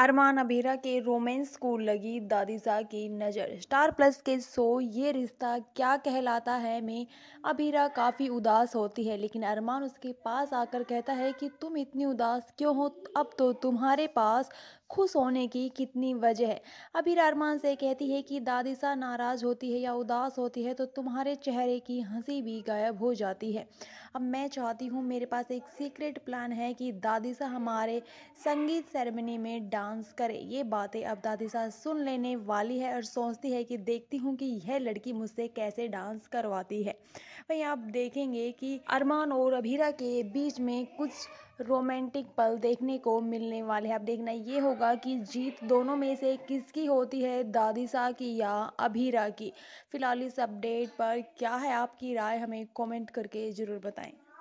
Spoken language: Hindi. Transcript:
अरमान अबीरा के रोमांस को लगी दादिजा की नज़र स्टार प्लस के शो ये रिश्ता क्या कहलाता है में अबीरा काफ़ी उदास होती है लेकिन अरमान उसके पास आकर कहता है कि तुम इतनी उदास क्यों हो अब तो तुम्हारे पास खुश होने की कितनी वजह है अबीरा अरमान से कहती है कि दादिशा नाराज़ होती है या उदास होती है तो तुम्हारे चेहरे की हंसी भी गायब हो जाती है अब मैं चाहती हूँ मेरे पास एक सीक्रेट प्लान है कि दादिशा हमारे संगीत सेरेमनी में डा डांस करे ये बातें अब दादी सास सुन लेने वाली है और सोचती है कि देखती हूँ कि यह लड़की मुझसे कैसे डांस करवाती है वहीं आप देखेंगे कि अरमान और अभीरा के बीच में कुछ रोमांटिक पल देखने को मिलने वाले हैं अब देखना ये होगा कि जीत दोनों में से किसकी होती है दादी सा की या अभीरा की फिलहाल इस अपडेट पर क्या है आपकी राय हमें कमेंट करके ज़रूर बताएं